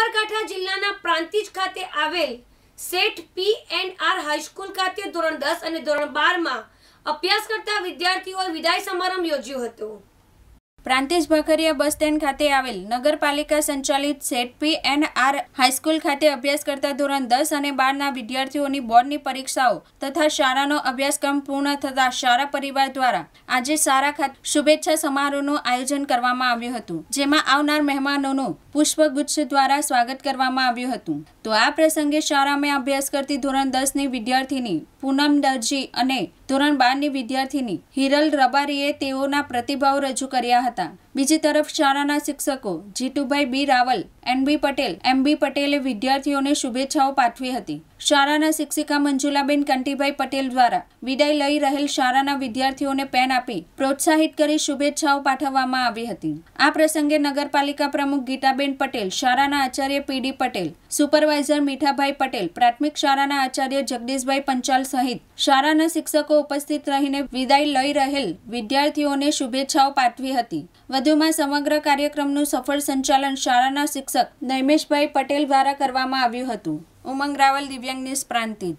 સાબરકાંઠા જિલ્લાના પ્રાંતિજ ખાતે આવેલ Seth P and R high school ખાતે ધોરણ દસ અને ધોરણ બારમાં અભ્યાસ કરતા વિદ્યાર્થીઓએ વિદાય સમારંભ યોજ્યો હતો પ્રાંતિજ ભખરિયા બસ સ્ટેન્ડ ખાતે આવેલ નગરપાલિકા સંચાલિત Seth P N R high school ખાતે અભ્યાસ કરતા ધોરણ દસ અને બારના વિદ્યાર્થીઓની બોર્ડની પરીક્ષાઓ તથા શાળાનો અભ્યાસક્રમ પૂર્ણ થતા શાળા પરિવાર દ્વારા આજે શાળા ખાતે શુભેચ્છા સમારોહનું આયોજન કરવામાં આવ્યું હતું જેમાં આવનાર મહેમાનોનું પુષ્પગુચ્છ દ્વારા સ્વાગત કરવામાં આવ્યું હતું તો આ પ્રસંગે શાળામાં અભ્યાસ કરતી ધોરણ દસની વિદ્યાર્થીની પૂનમ દરજી અને ધોરણ બારની વિદ્યાર્થીની હિરલ રબારીએ તેઓના પ્રતિભાવ રજૂ કર્યા હતા હતા બીજી તરફ શાળાના શિક્ષકો Jitubhai B Raval N B Patel M B પટેલે વિદ્યાર્થીઓને શુભેચ્છાઓ પાઠવી હતી શાળાના શિક્ષિકા મંજુલાબેન કંટીભાઈ પટેલ દ્વારા વિદાય લઈ રહેલ શાળાના વિદ્યાર્થીઓને પેન આપી પ્રોત્સાહિત કરી શુભેચ્છાઓ પાઠવવામાં આવી હતી આ પ્રસંગે નગરપાલિકા પ્રમુખ ગીતાબેન પટેલ શાળાના આચાર્ય પીડી પટેલ સુપરવાઇઝર મીઠાભાઈ પટેલ પ્રાથમિક શાળાના આચાર્ય જગદીશભાઈ પંચાલ સહિત શાળાના શિક્ષકો ઉપસ્થિત રહીને વિદાય લઈ રહેલ વિદ્યાર્થીઓને શુભેચ્છાઓ પાઠવી હતી હતી વધુમાં સમગ્ર કાર્યક્રમનું સફળ સંચાલન શાળાના શિક્ષક નૈમેશભાઈ પટેલ દ્વારા કરવામાં આવ્યું હતું ઉમંગ રાવલ દિવ્યાંગ ન્યૂઝ પ્રાંતિજ